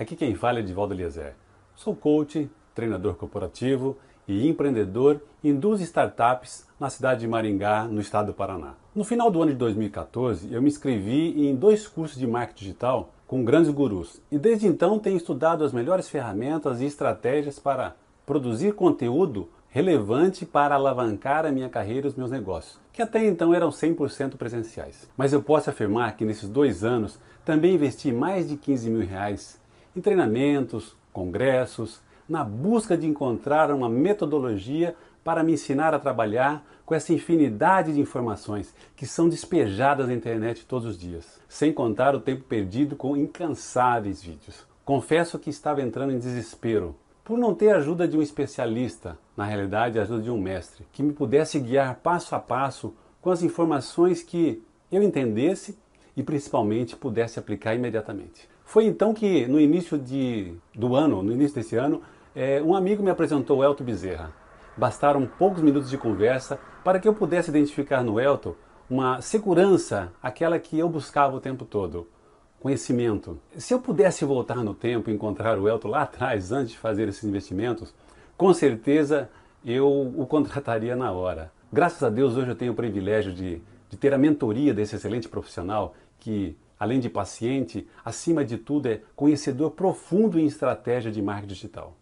Aqui quem fala é Edivaldo Eliezer. Sou coach, treinador corporativo e empreendedor em duas startups na cidade de Maringá, no estado do Paraná. No final do ano de 2014, eu me inscrevi em dois cursos de marketing digital com grandes gurus e desde então tenho estudado as melhores ferramentas e estratégias para produzir conteúdo relevante para alavancar a minha carreira e os meus negócios, que até então eram 100% presenciais. Mas eu posso afirmar que nesses dois anos também investi mais de 15 mil reais em treinamentos, congressos, na busca de encontrar uma metodologia para me ensinar a trabalhar com essa infinidade de informações que são despejadas na internet todos os dias, sem contar o tempo perdido com incansáveis vídeos. Confesso que estava entrando em desespero por não ter a ajuda de um especialista, na realidade, a ajuda de um mestre, que me pudesse guiar passo a passo com as informações que eu entendesse e principalmente pudesse aplicar imediatamente. Foi então que, no início de, do ano, no início desse ano, é, um amigo me apresentou o Elton Bezerra. Bastaram poucos minutos de conversa para que eu pudesse identificar no Elton uma segurança, aquela que eu buscava o tempo todo. Conhecimento. Se eu pudesse voltar no tempo e encontrar o Elton lá atrás, antes de fazer esses investimentos, com certeza eu o contrataria na hora. Graças a Deus, hoje eu tenho o privilégio de de ter a mentoria desse excelente profissional que, além de paciente, acima de tudo é conhecedor profundo em estratégia de marketing digital.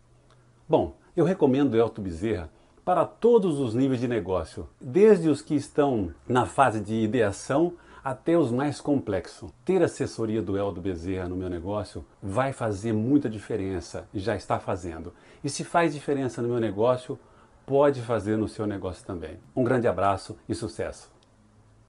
Bom, eu recomendo o Elton Bezerra para todos os níveis de negócio, desde os que estão na fase de ideação até os mais complexos. Ter assessoria do Eldo Bezerra no meu negócio vai fazer muita diferença, já está fazendo. E se faz diferença no meu negócio, pode fazer no seu negócio também. Um grande abraço e sucesso!